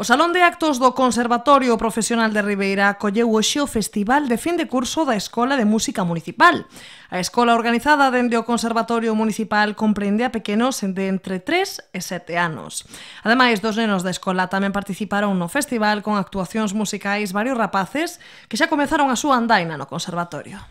O Salón de Actos do Conservatorio Profesional de Ribeira acolleu hoxe o Festival de Fin de Curso da Escola de Música Municipal. A escola organizada dende o Conservatorio Municipal comprende a pequenos de entre 3 e 7 anos. Ademais, dos nenos da escola tamén participaron no festival con actuacións musicais varios rapaces que xa comezaron a súa andaina no conservatorio.